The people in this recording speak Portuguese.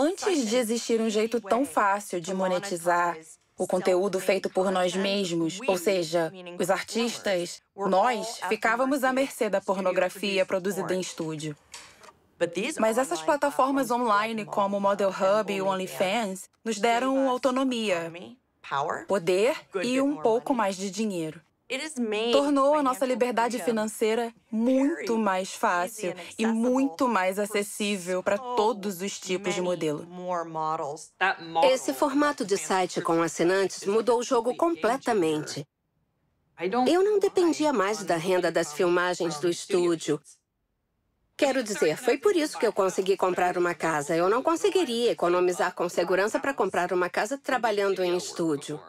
Antes de existir um jeito tão fácil de monetizar o conteúdo feito por nós mesmos, ou seja, os artistas, nós ficávamos à mercê da pornografia produzida em estúdio. Mas essas plataformas online, como o Model Hub e o OnlyFans, nos deram autonomia, poder e um pouco mais de dinheiro tornou a nossa liberdade financeira muito mais fácil e muito mais acessível para todos os tipos de modelo. Esse formato de site com assinantes mudou o jogo completamente. Eu não dependia mais da renda das filmagens do estúdio. Quero dizer, foi por isso que eu consegui comprar uma casa. Eu não conseguiria economizar com segurança para comprar uma casa trabalhando em estúdio.